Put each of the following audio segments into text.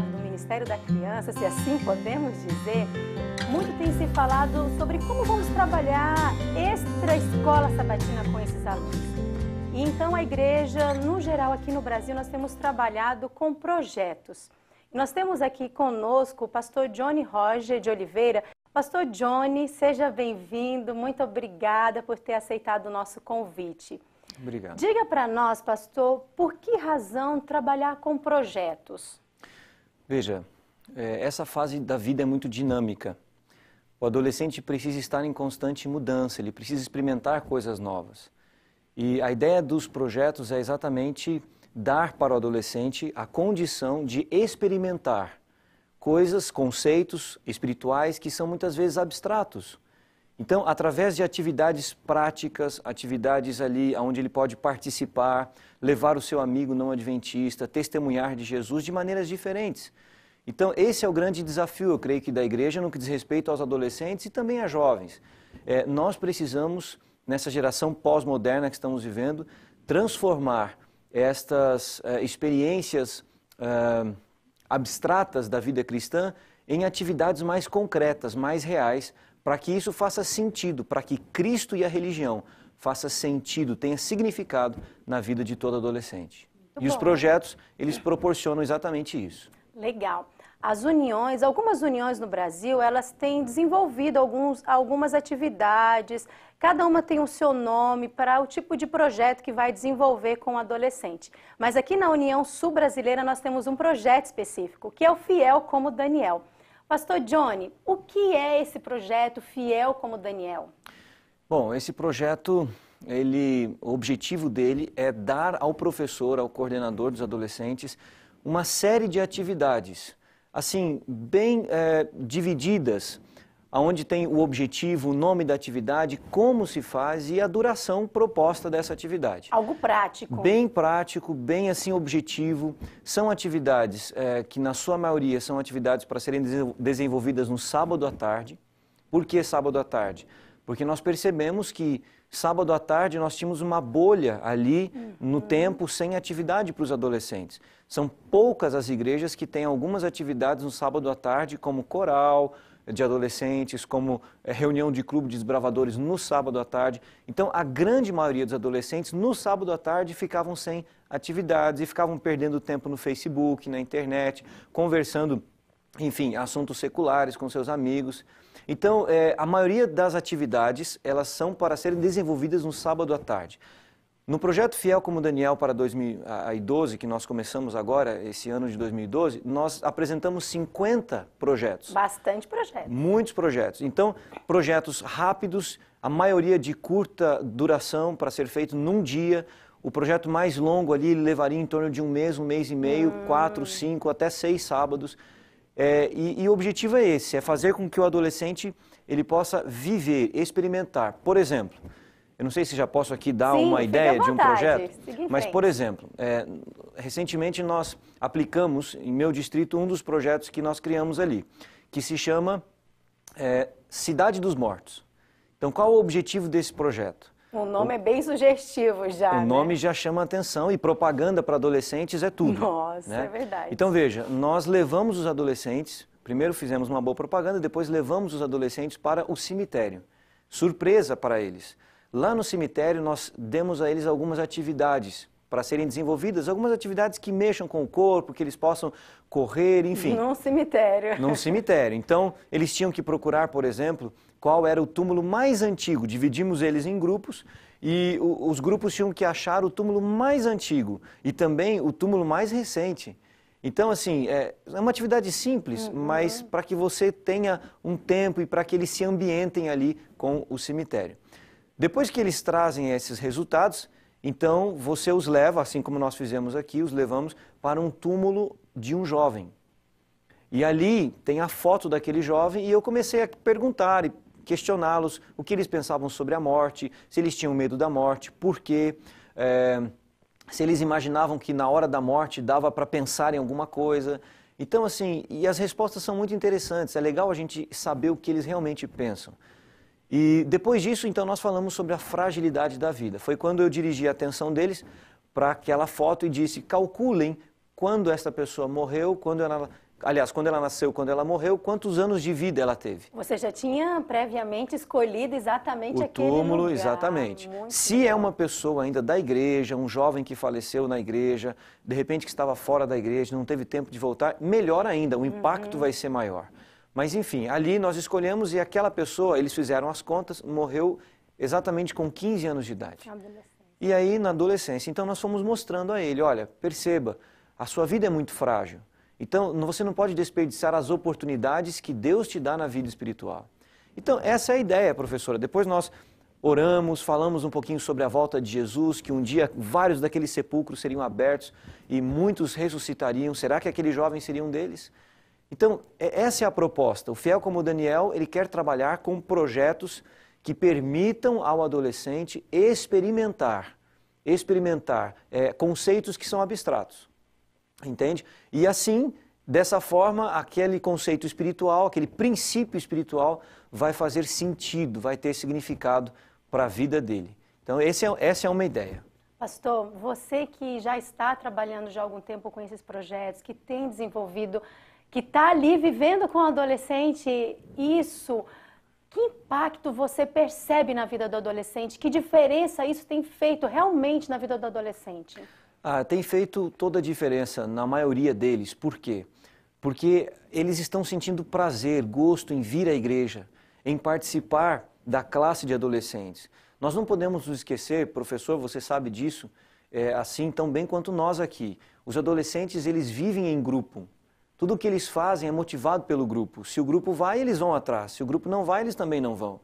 cuidado do Ministério da Criança, se assim podemos dizer, muito tem se falado sobre como vamos trabalhar extra escola sabatina com esses alunos. E então a igreja, no geral aqui no Brasil, nós temos trabalhado com projetos. Nós temos aqui conosco o pastor Johnny Roger de Oliveira. Pastor Johnny, seja bem-vindo. Muito obrigada por ter aceitado o nosso convite. Obrigado. Diga para nós, pastor, por que razão trabalhar com projetos? Veja, é, essa fase da vida é muito dinâmica. O adolescente precisa estar em constante mudança, ele precisa experimentar coisas novas. E a ideia dos projetos é exatamente dar para o adolescente a condição de experimentar coisas, conceitos espirituais que são muitas vezes abstratos. Então, através de atividades práticas, atividades ali onde ele pode participar, levar o seu amigo não adventista, testemunhar de Jesus de maneiras diferentes. Então, esse é o grande desafio, eu creio que da igreja, no que diz respeito aos adolescentes e também a jovens. É, nós precisamos, nessa geração pós-moderna que estamos vivendo, transformar estas é, experiências é, abstratas da vida cristã em atividades mais concretas, mais reais, para que isso faça sentido, para que Cristo e a religião faça sentido, tenha significado na vida de todo adolescente. Muito e bom. os projetos, eles proporcionam exatamente isso. Legal. As uniões, algumas uniões no Brasil, elas têm desenvolvido alguns, algumas atividades, cada uma tem o seu nome para o tipo de projeto que vai desenvolver com o adolescente. Mas aqui na União Sul Brasileira nós temos um projeto específico, que é o Fiel como Daniel. Pastor Johnny, o que é esse projeto Fiel como Daniel? Bom, esse projeto, ele, o objetivo dele é dar ao professor, ao coordenador dos adolescentes, uma série de atividades, assim, bem é, divididas onde tem o objetivo, o nome da atividade, como se faz e a duração proposta dessa atividade. Algo prático. Bem prático, bem assim objetivo. São atividades é, que, na sua maioria, são atividades para serem desenvolvidas no sábado à tarde. Por que sábado à tarde? Porque nós percebemos que Sábado à tarde nós tínhamos uma bolha ali uhum. no tempo sem atividade para os adolescentes. São poucas as igrejas que têm algumas atividades no sábado à tarde, como coral de adolescentes, como eh, reunião de clube de desbravadores no sábado à tarde. Então, a grande maioria dos adolescentes no sábado à tarde ficavam sem atividades e ficavam perdendo tempo no Facebook, na internet, conversando enfim, assuntos seculares com seus amigos. Então, é, a maioria das atividades, elas são para serem desenvolvidas no sábado à tarde. No projeto Fiel como Daniel para 2012, que nós começamos agora, esse ano de 2012, nós apresentamos 50 projetos. Bastante projetos. Muitos projetos. Então, projetos rápidos, a maioria de curta duração para ser feito num dia. O projeto mais longo ali levaria em torno de um mês, um mês e meio, hum. quatro, cinco, até seis sábados. É, e, e, o objetivo é esse, é fazer com que o adolescente ele possa viver, experimentar. Por exemplo, eu não sei se já posso aqui dar Sim, uma ideia de um projeto, mas por exemplo, é, recentemente nós aplicamos em meu distrito um dos projetos que nós criamos ali, que se chama é, Cidade dos Mortos. Então, qual o objetivo desse projeto? O nome o, é bem sugestivo já. O né? nome já chama atenção e propaganda para adolescentes é tudo. Nossa, né? é verdade. Então veja, nós levamos os adolescentes, primeiro fizemos uma boa propaganda, depois levamos os adolescentes para o cemitério. Surpresa para eles. Lá no cemitério nós demos a eles algumas atividades para serem desenvolvidas algumas atividades que mexam com o corpo, que eles possam correr, enfim. Num cemitério. Num cemitério. Então, eles tinham que procurar, por exemplo, qual era o túmulo mais antigo. Dividimos eles em grupos e os grupos tinham que achar o túmulo mais antigo e também o túmulo mais recente. Então, assim, é, é uma atividade simples, uhum. mas para que você tenha um tempo e para que eles se ambientem ali com o cemitério. Depois que eles trazem esses resultados, então, você os leva, assim como nós fizemos aqui, os levamos para um túmulo de um jovem. E ali tem a foto daquele jovem e eu comecei a perguntar e questioná-los o que eles pensavam sobre a morte, se eles tinham medo da morte, por quê, é, se eles imaginavam que na hora da morte dava para pensar em alguma coisa. Então, assim, e as respostas são muito interessantes, é legal a gente saber o que eles realmente pensam. E depois disso, então, nós falamos sobre a fragilidade da vida. Foi quando eu dirigi a atenção deles para aquela foto e disse: calculem quando essa pessoa morreu, quando ela. Aliás, quando ela nasceu, quando ela morreu, quantos anos de vida ela teve? Você já tinha previamente escolhido exatamente o aquele túmulo, lugar. exatamente. Muito Se é legal. é uma pessoa ainda da igreja, um jovem que faleceu na igreja, de repente que estava fora da igreja, não teve tempo de voltar, melhor ainda, o uhum. impacto uhum. vai ser maior. Mas enfim, ali nós escolhemos e aquela pessoa, eles fizeram as contas, morreu exatamente com 15 anos de idade. E aí na adolescência, então nós fomos mostrando a ele, olha, perceba, a sua vida é muito frágil. Então você não pode desperdiçar as oportunidades que Deus te dá na vida espiritual. Então essa é a ideia, professora. Depois nós oramos, falamos um pouquinho sobre a volta de Jesus, que um dia vários daqueles sepulcros seriam abertos e muitos ressuscitariam. Será que aquele jovem seria um deles? Então, é, essa é a proposta. O fiel como Daniel, ele quer trabalhar com projetos que permitam ao adolescente experimentar, experimentar é, conceitos que são abstratos, entende? E assim, dessa forma, aquele conceito espiritual, aquele princípio espiritual vai fazer sentido, vai ter significado para a vida dele. Então, é, essa é uma ideia. Pastor, você que já está trabalhando já há algum tempo com esses projetos, que tem desenvolvido que está ali vivendo com o adolescente isso, que impacto você percebe na vida do adolescente? Que diferença isso tem feito realmente na vida do adolescente? Ah, tem feito toda a diferença na maioria deles. Por quê? Porque eles estão sentindo prazer, gosto em vir à igreja, em participar da classe de adolescentes. Nós não podemos nos esquecer, professor, você sabe disso, é, assim tão bem quanto nós aqui. Os adolescentes, eles vivem em grupo. Tudo o que eles fazem é motivado pelo grupo. Se o grupo vai, eles vão atrás. Se o grupo não vai, eles também não vão.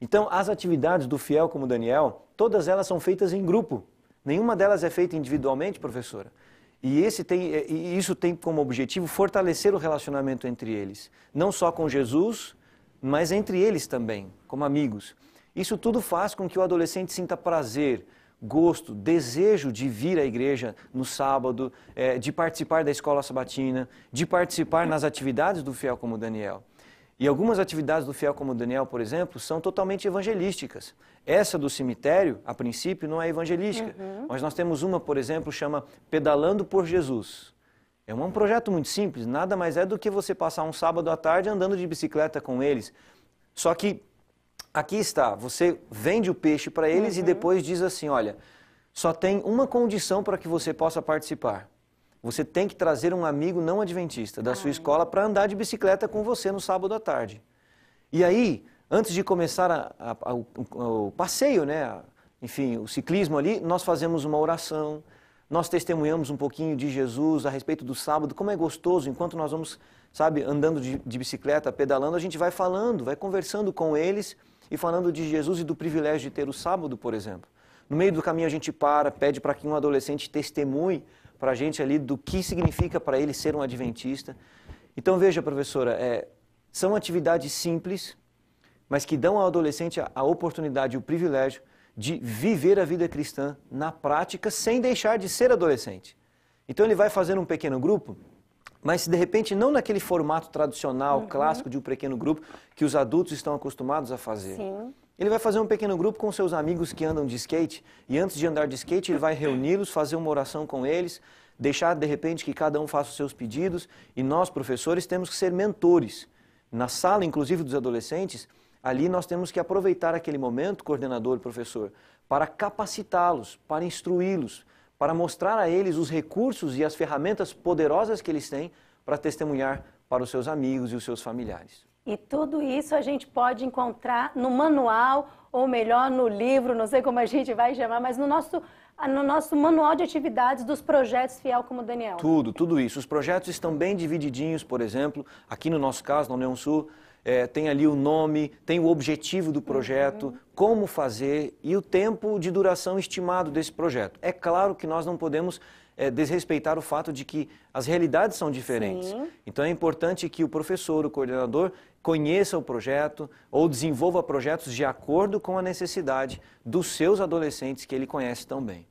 Então, as atividades do fiel como Daniel, todas elas são feitas em grupo. Nenhuma delas é feita individualmente, professora. E, esse tem, é, e isso tem como objetivo fortalecer o relacionamento entre eles, não só com Jesus, mas entre eles também, como amigos. Isso tudo faz com que o adolescente sinta prazer, gosto, desejo de vir à igreja no sábado, é, de participar da escola sabatina, de participar nas atividades do fiel como Daniel. E algumas atividades do fiel como Daniel, por exemplo, são totalmente evangelísticas. Essa do cemitério, a princípio, não é evangelística. Uhum. Mas nós temos uma, por exemplo, chama Pedalando por Jesus. É um projeto muito simples, nada mais é do que você passar um sábado à tarde andando de bicicleta com eles. Só que aqui está, você vende o peixe para eles uhum. e depois diz assim, olha, só tem uma condição para que você possa participar. Você tem que trazer um amigo não adventista da Ai. sua escola para andar de bicicleta com você no sábado à tarde. E aí, antes de começar a, a, a, o, o, passeio, né, enfim, o ciclismo ali, nós fazemos uma oração, nós testemunhamos um pouquinho de Jesus a respeito do sábado, como é gostoso, enquanto nós vamos, sabe, andando de, de bicicleta, pedalando, a gente vai falando, vai conversando com eles e falando de Jesus e do privilégio de ter o sábado, por exemplo. No meio do caminho a gente para, pede para que um adolescente testemunhe para a gente ali do que significa para ele ser um adventista. Então veja, professora, é, são atividades simples, mas que dão ao adolescente a, a oportunidade e o privilégio de viver a vida cristã na prática sem deixar de ser adolescente. Então ele vai fazendo um pequeno grupo, mas de repente não naquele formato tradicional, uhum. clássico de um pequeno grupo que os adultos estão acostumados a fazer. Sim. Ele vai fazer um pequeno grupo com seus amigos que andam de skate e antes de andar de skate ele vai reuni-los, fazer uma oração com eles, deixar de repente que cada um faça os seus pedidos e nós professores temos que ser mentores. Na sala, inclusive dos adolescentes, ali nós temos que aproveitar aquele momento, coordenador professor, para capacitá-los, para instruí-los, para mostrar a eles os recursos e as ferramentas poderosas que eles têm para testemunhar para os seus amigos e os seus familiares. E tudo isso a gente pode encontrar no manual, ou melhor, no livro, não sei como a gente vai chamar, mas no nosso, no nosso manual de atividades dos projetos Fiel como Daniel. Tudo, tudo isso. Os projetos estão bem divididinhos, por exemplo, aqui no nosso caso, na União Sul, é, tem ali o nome, tem o objetivo do projeto, uhum. como fazer e o tempo de duração estimado desse projeto. É claro que nós não podemos é, desrespeitar o fato de que as realidades são diferentes. Sim. Então é importante que o professor, o coordenador, conheça o projeto ou desenvolva projetos de acordo com a necessidade dos seus adolescentes que ele conhece tão bem.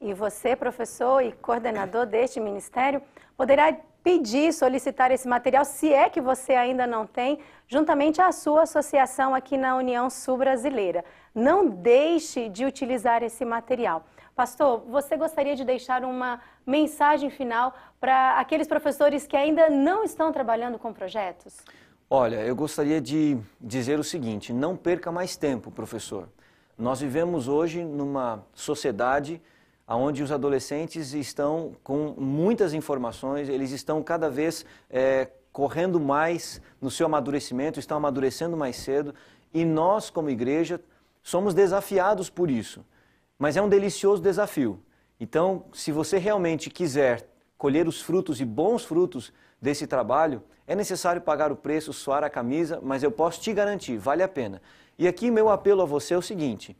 E você, professor e coordenador deste ministério, poderá pedir, solicitar esse material, se é que você ainda não tem, juntamente à sua associação aqui na União Sul Brasileira. Não deixe de utilizar esse material. Pastor, você gostaria de deixar uma mensagem final para aqueles professores que ainda não estão trabalhando com projetos? Olha, eu gostaria de dizer o seguinte: não perca mais tempo, professor. Nós vivemos hoje numa sociedade onde os adolescentes estão com muitas informações, eles estão cada vez é, correndo mais no seu amadurecimento, estão amadurecendo mais cedo, e nós, como igreja, somos desafiados por isso. Mas é um delicioso desafio. Então, se você realmente quiser colher os frutos e bons frutos desse trabalho, é necessário pagar o preço, suar a camisa, mas eu posso te garantir, vale a pena. E aqui meu apelo a você é o seguinte: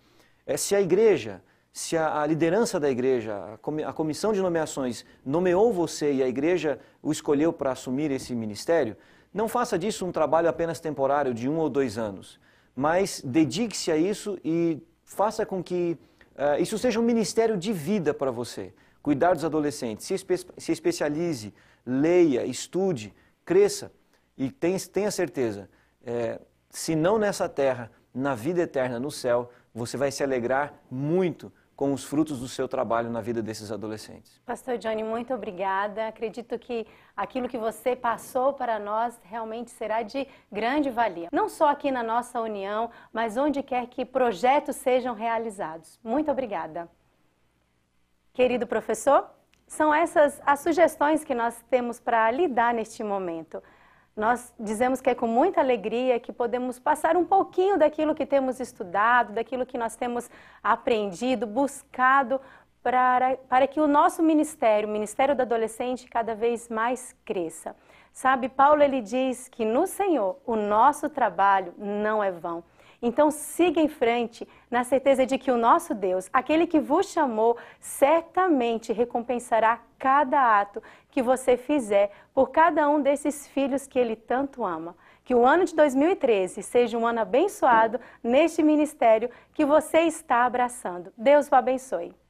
é se a igreja se a, a, liderança da igreja, a comissão de nomeações, nomeou você e a igreja o escolheu para assumir esse ministério, não faça disso um trabalho apenas temporário de um ou dois anos, mas dedique-se a isso e faça com que uh, isso seja um ministério de vida para você. Cuidar dos adolescentes, se, espe se especialize, leia, estude, cresça e tenha, tenha certeza, é, se não nessa terra, na vida eterna no céu, você vai se alegrar muito com os frutos do seu trabalho na vida desses adolescentes. Pastor Johnny, muito obrigada. Acredito que aquilo que você passou para nós realmente será de grande valia. Não só aqui na nossa união, mas onde quer que projetos sejam realizados. Muito obrigada. Querido professor, são essas as sugestões que nós temos para lidar neste momento. Nós dizemos que é com muita alegria que podemos passar um pouquinho daquilo que temos estudado, daquilo que nós temos aprendido, buscado, para, para que o nosso ministério, o Ministério do Adolescente, cada vez mais cresça. Sabe, Paulo ele diz que no Senhor o nosso trabalho não é vão. Então siga em frente, na certeza de que o nosso Deus, aquele que vos chamou, certamente recompensará cada ato que você fizer por cada um desses filhos que ele tanto ama. Que o ano de 2013 seja um ano abençoado neste ministério que você está abraçando. Deus o abençoe.